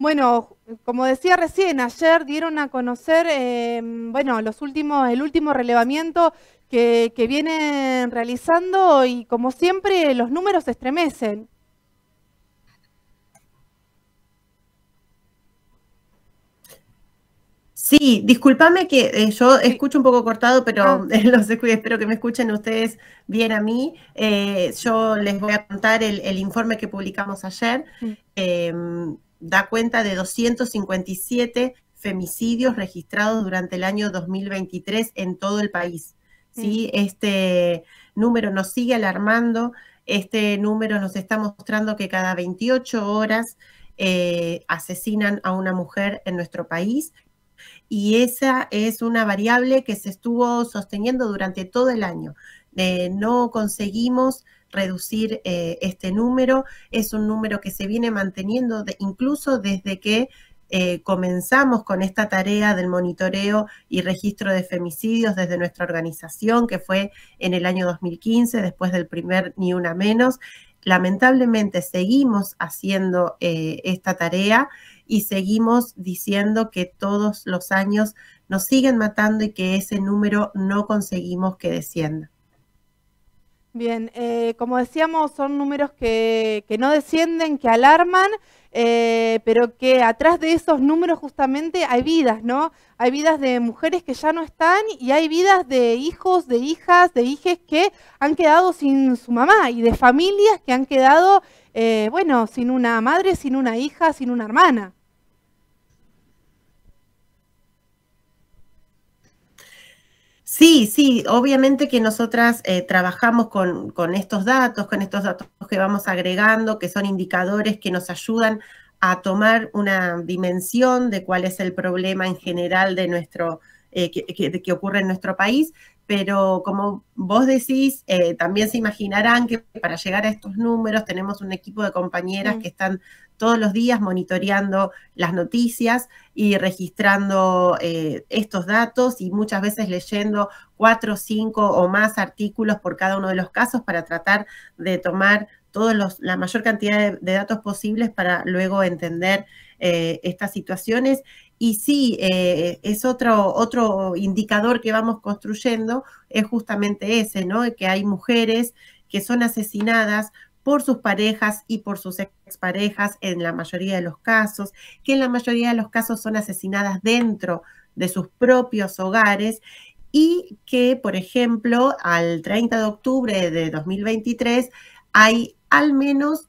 Bueno, como decía recién, ayer dieron a conocer, eh, bueno, los últimos, el último relevamiento que, que, vienen realizando y como siempre los números se estremecen. Sí, discúlpame que eh, yo escucho un poco cortado, pero ah. espero que me escuchen ustedes bien a mí. Eh, yo les voy a contar el, informe que publicamos ayer. Em, da cuenta de 257 femicidios registrados durante el año 2023 en todo el país. Este número nos sigue alarmando, este número nos está mostrando que cada 28 horas eh, asesinan a una mujer en nuestro país y esa es una variable que se estuvo sosteniendo durante todo el año. Eh, no conseguimos reducir eh, este número. Es un número que se viene manteniendo incluso desde que eh, comenzamos con esta tarea del monitoreo y registro de femicidios desde nuestra organización, que fue en el año 2015, después del primer Ni Una Menos. Lamentablemente seguimos haciendo esta tarea y seguimos diciendo que todos los años nos siguen matando y que ese número no conseguimos que descienda. Bien, eh, como decíamos, son números que, que no descienden, que alarman, eh, pero que atrás de esos números justamente hay vidas, ¿no? Hay vidas de mujeres que ya no están y hay vidas de hijos, de hijas, de hijes que han quedado sin su mamá y de familias que han quedado, eh, bueno, sin una madre, sin una hija, sin una hermana. Sí, sí, obviamente que nosotras eh, trabajamos con, estos datos, con estos datos que vamos agregando, que son indicadores que nos ayudan a tomar una dimensión de cuál es el problema en general de nuestro, eh, que ocurre en nuestro país, pero como vos decís, eh, también se imaginarán que para llegar a estos números tenemos un equipo de compañeras que están todos los días monitoreando las noticias y registrando eh, estos datos y muchas veces leyendo cuatro, cinco o más artículos por cada uno de los casos para tratar de tomar todos los, la mayor cantidad de, datos posibles para luego entender eh, estas situaciones y sí, eh, eh, es otro, otro indicador que vamos construyendo, es justamente ese, ¿no? Que hay mujeres que son asesinadas por sus parejas y por sus exparejas en la mayoría de los casos, que en la mayoría de los casos son asesinadas dentro de sus propios hogares y que, por ejemplo, al 30 de octubre de 2023 hay al menos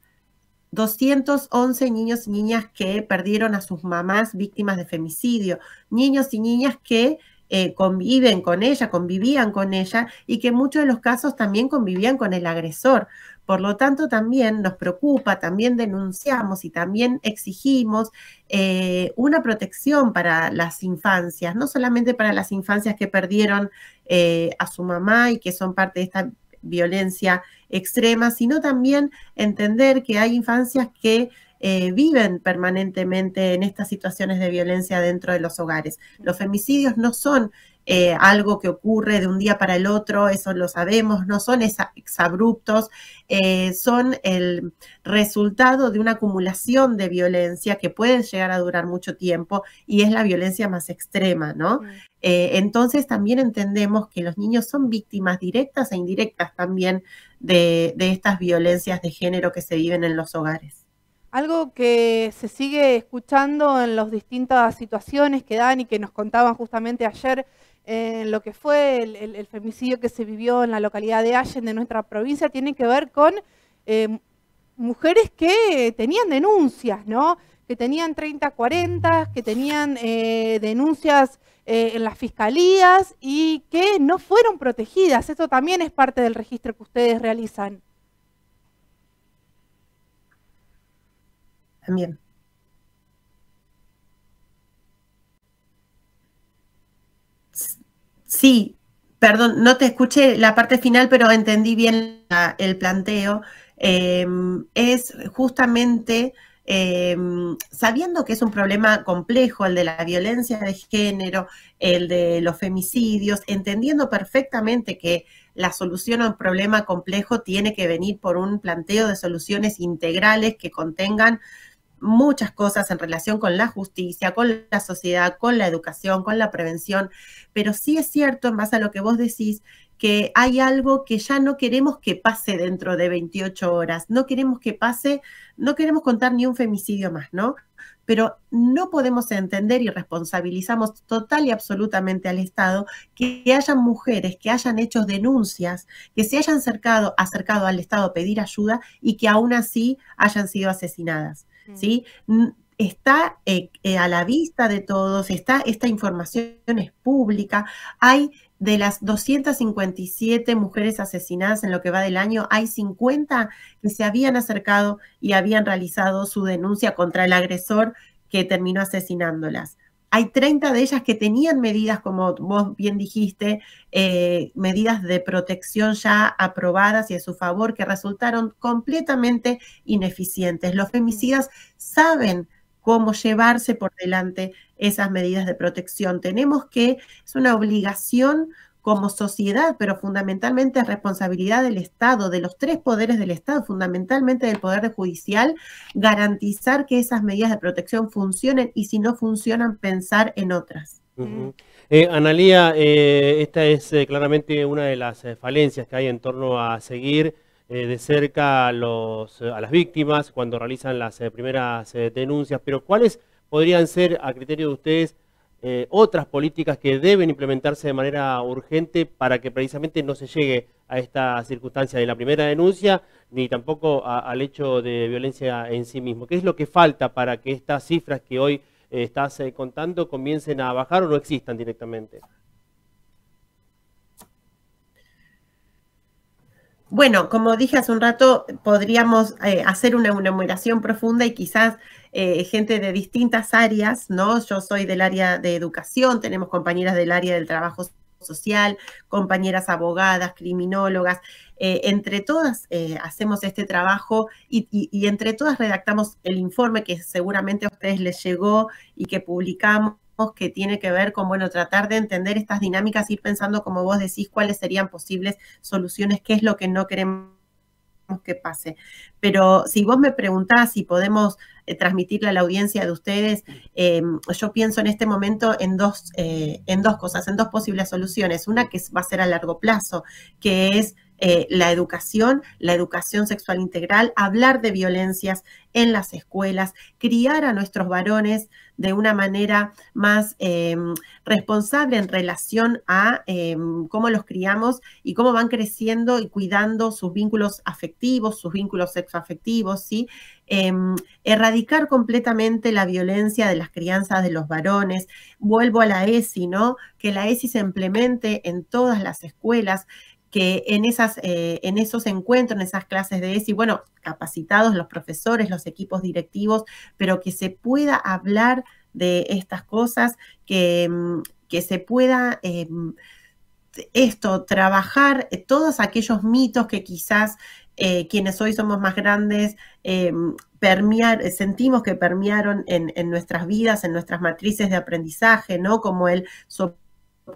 211 niños y niñas que perdieron a sus mamás víctimas de femicidio, niños y niñas que eh, conviven con ella, convivían con ella y que en muchos de los casos también convivían con el agresor. Por lo tanto, también nos preocupa, también denunciamos y también exigimos eh, una protección para las infancias, no solamente para las infancias que perdieron eh, a su mamá y que son parte de esta violencia extremas, sino también entender que hay infancias que eh, viven permanentemente en estas situaciones de violencia dentro de los hogares. Los femicidios no son eh, algo que ocurre de un día para el otro, eso lo sabemos, no son exabruptos, eh, son el resultado de una acumulación de violencia que puede llegar a durar mucho tiempo y es la violencia más extrema, ¿no? Mm. Eh, entonces también entendemos que los niños son víctimas directas e indirectas también de, de estas violencias de género que se viven en los hogares. Algo que se sigue escuchando en las distintas situaciones que dan y que nos contaban justamente ayer lo que fue el, femicidio que se vivió en la localidad de Allen de nuestra provincia, tiene que ver con eh, mujeres que tenían denuncias, ¿no? que tenían 30, 40, que tenían eh, denuncias eh, en las fiscalías y que no fueron protegidas. Esto también es parte del registro que ustedes realizan. También. Sí, perdón, no te escuché la parte final, pero entendí bien el planteo. Em, es justamente em, sabiendo que es un problema complejo el de la violencia de género, el de los femicidios, entendiendo perfectamente que la solución a un problema complejo tiene que venir por un planteo de soluciones integrales que contengan muchas cosas en relación con la justicia, con la sociedad, con la educación, con la prevención, pero sí es cierto, en a lo que vos decís, que hay algo que ya no queremos que pase dentro de 28 horas, no queremos que pase, no queremos contar ni un femicidio más, ¿no? Pero no podemos entender y responsabilizamos total y absolutamente al Estado que, hayan mujeres que hayan hecho denuncias, que se hayan acercado, acercado al Estado a pedir ayuda y que aún así hayan sido asesinadas. ¿sí? Está eh, eh, a la vista de todos, está, esta información es pública, hay de las 257 mujeres asesinadas en lo que va del año, hay 50 que se habían acercado y habían realizado su denuncia contra el agresor que terminó asesinándolas. Hay 30 de ellas que tenían medidas, como vos bien dijiste, eh, medidas de protección ya aprobadas y a su favor que resultaron completamente ineficientes. Los femicidas saben cómo llevarse por delante esas medidas de protección. Tenemos que, es una obligación como sociedad, pero fundamentalmente es responsabilidad del Estado, de los tres poderes del Estado, fundamentalmente del Poder Judicial, garantizar que esas medidas de protección funcionen y si no funcionan, pensar en otras. Mm. Eh, Analía, eh, esta es eh, claramente una de las falencias que hay en torno a seguir de cerca a las víctimas cuando realizan las primeras denuncias, pero ¿cuáles podrían ser, a criterio de ustedes, eh, otras políticas que deben implementarse de manera urgente para que precisamente no se llegue a esta circunstancia de la primera denuncia, ni tampoco al hecho de violencia en sí mismo. ¿Qué es lo que falta para que estas cifras que hoy eh, estás eh, contando comiencen a bajar o no existan directamente? Bueno, como dije hace un rato, podríamos hacer una enumeración profunda y quizás eh, gente de distintas áreas, ¿no? Yo soy del área de educación, tenemos compañeras del área del trabajo social, compañeras abogadas, criminólogas, eh, entre todas eh, hacemos este trabajo y, y, entre todas redactamos el informe que seguramente a ustedes les llegó y que publicamos que tiene que ver con, bueno, tratar de entender estas dinámicas, ir pensando, como vos decís, cuáles serían posibles soluciones, qué es lo que no queremos que pase. Pero si vos me preguntás si podemos eh, transmitirle a la audiencia de ustedes, eh, yo pienso en este momento en dos, eh, en dos cosas, en dos posibles soluciones. Una que va a ser a largo plazo, que es eh, la educación, la educación sexual integral, hablar de violencias en las escuelas, criar a nuestros varones de una manera más em, responsable en relación a em, cómo los criamos y cómo van creciendo y cuidando sus vínculos afectivos, sus vínculos sexoafectivos, ¿sí? Em, erradicar completamente la violencia de las crianzas de los varones. Vuelvo a la ESI, ¿no? Que la ESI se implemente en todas las escuelas, que en, esas, eh, en esos encuentros, en esas clases de ESI, bueno, capacitados los profesores, los equipos directivos, pero que se pueda hablar de estas cosas, que, mm, que se pueda... Em, esto, trabajar eh, todos aquellos mitos que quizás eh, quienes hoy somos más grandes em, permear, sentimos que permearon en, en, nuestras vidas, en nuestras matrices de aprendizaje, ¿no? Como el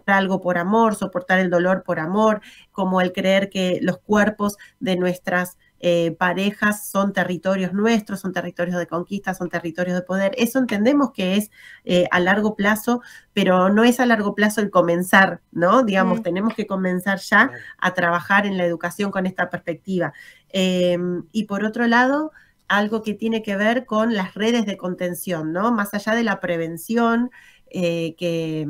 algo por amor, soportar el dolor por amor, como el creer que los cuerpos de nuestras eh, parejas son territorios nuestros, son territorios de conquista, son territorios de poder. Eso entendemos que es eh, a largo plazo, pero no es a largo plazo el comenzar, ¿no? Digamos, mm. tenemos que comenzar ya a trabajar en la educación con esta perspectiva. Em, y por otro lado, algo que tiene que ver con las redes de contención, ¿no? Más allá de la prevención eh, que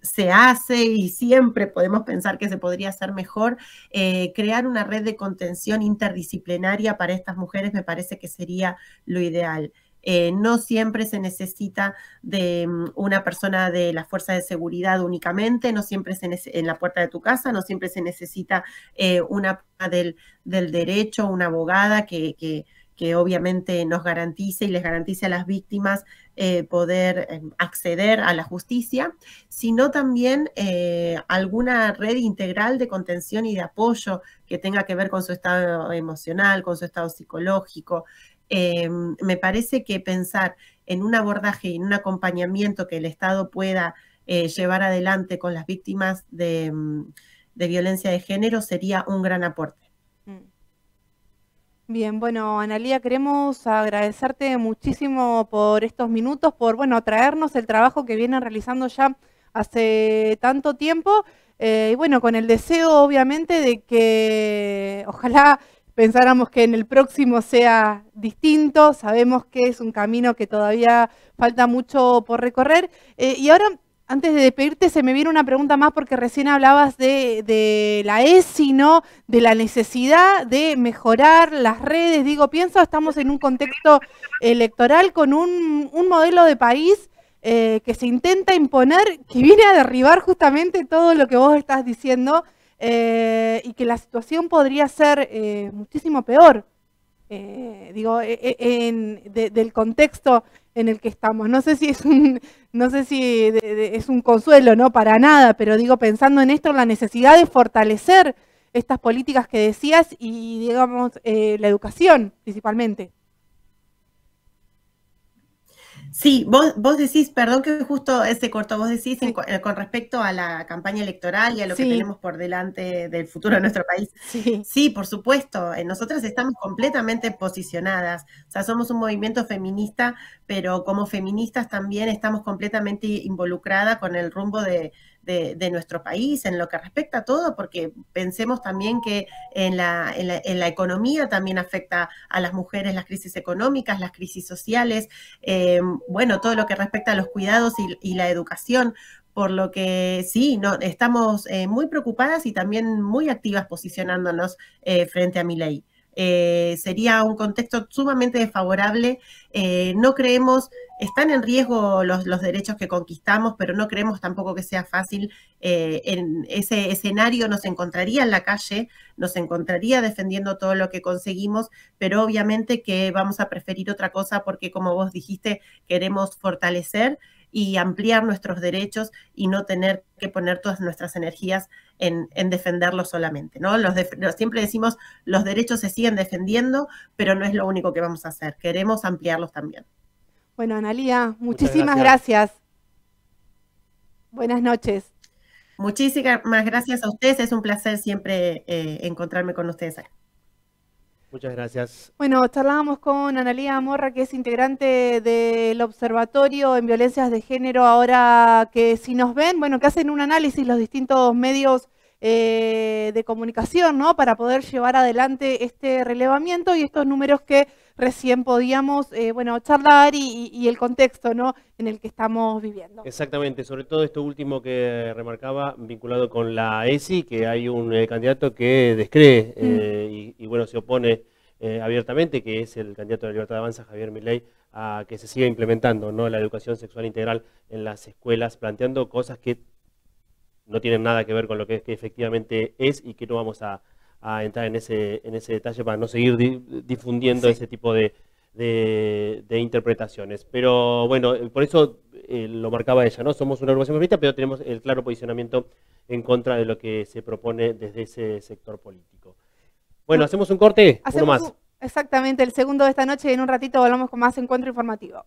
se hace y siempre podemos pensar que se podría hacer mejor. Eh, crear una red de contención interdisciplinaria para estas mujeres me parece que sería lo ideal. Eh, no siempre se necesita de mm, una persona de la fuerza de seguridad únicamente, no siempre se en la puerta de tu casa, no siempre se necesita eh, una del, del derecho, una abogada que, que que obviamente nos garantice y les garantice a las víctimas eh, poder eh, acceder a la justicia, sino también eh, alguna red integral de contención y de apoyo que tenga que ver con su estado emocional, con su estado psicológico. me parece que pensar en un abordaje y en un acompañamiento que el Estado pueda llevar adelante con las víctimas mm, de violencia de género sería un gran aporte. Bien, bueno, Analía, queremos agradecerte muchísimo por estos minutos, por, bueno, traernos el trabajo que vienen realizando ya hace tanto tiempo. Eh, y bueno, con el deseo, obviamente, de que ojalá pensáramos que en el próximo sea distinto. Sabemos que es un camino que todavía falta mucho por recorrer. Eh, y ahora antes de despedirte, se me viene una pregunta más porque recién hablabas de, la ESI, ¿no? De la necesidad de mejorar las redes. Digo, pienso, estamos en un contexto electoral con un, modelo de país eh, que se intenta imponer, que viene a derribar justamente todo lo que vos estás diciendo eh, y que la situación podría ser eh, muchísimo peor. Eh, digo, e, e, en, del contexto en el que estamos. No sé si es un, no sé si es un consuelo, no para nada, pero digo, pensando en esto, la necesidad de fortalecer estas políticas que decías y, digamos, eh, la educación principalmente. Sí, vos, vos decís, perdón que justo ese corto, vos decís eh, con respecto a la campaña electoral y a lo que tenemos por delante del futuro de nuestro país. Sí, sí por supuesto, eh, nosotras estamos completamente posicionadas, o sea, somos un movimiento feminista, pero como feministas también estamos completamente involucradas con el rumbo de, de, nuestro país en lo que respecta a todo, porque pensemos también que en la, en la, economía también afecta a las mujeres las crisis económicas, las crisis sociales, eh, bueno, todo lo que respecta a los cuidados y, la educación, por lo que sí, no, estamos eh, muy preocupadas y también muy activas posicionándonos eh, frente a mi ley. Eh, sería un contexto sumamente desfavorable. Eh, no creemos, están en riesgo los, derechos que conquistamos, pero no creemos tampoco que sea fácil. Eh, en ese escenario nos encontraría en la calle, nos encontraría defendiendo todo lo que conseguimos, pero obviamente que vamos a preferir otra cosa porque, como vos dijiste, queremos fortalecer y ampliar nuestros derechos y no tener que poner todas nuestras energías en, defenderlos defenderlo solamente, ¿no? Los siempre decimos, los derechos se siguen defendiendo, pero no es lo único que vamos a hacer, queremos ampliarlos también. Bueno, Analia, muchísimas gracias. Buenas noches. Muchísimas gracias a ustedes, es un placer siempre eh, encontrarme con ustedes. Muchas gracias. Bueno, charlábamos con Analía Morra, que es integrante del Observatorio en Violencias de Género, ahora que si nos ven, bueno, que hacen un análisis los distintos medios eh, de comunicación, ¿no? Para poder llevar adelante este relevamiento y estos números que recién podíamos, eh, bueno, charlar y, el contexto, ¿no? En el que estamos viviendo. Exactamente, sobre todo esto último que remarcaba vinculado con la ESI, que hay un eh, candidato que descree mm. y, bueno, se opone abiertamente, que es el candidato de la Libertad de Avanza, Javier Milei, a que se siga implementando ¿no? la educación sexual integral en las escuelas, planteando cosas que no tienen nada que ver con lo que, que efectivamente es y que no vamos a, entrar en ese, en ese detalle para no seguir difundiendo ese tipo de, interpretaciones. Pero bueno, eh, por eso eh, lo marcaba ella, ¿no? Somos una organización feminista, pero tenemos el claro posicionamiento en contra de lo que se propone desde ese sector político. Bueno, ¿hacemos un corte? Hacemos Uno más. exactamente, el segundo de esta noche y en un ratito volvamos con más encuentro informativo.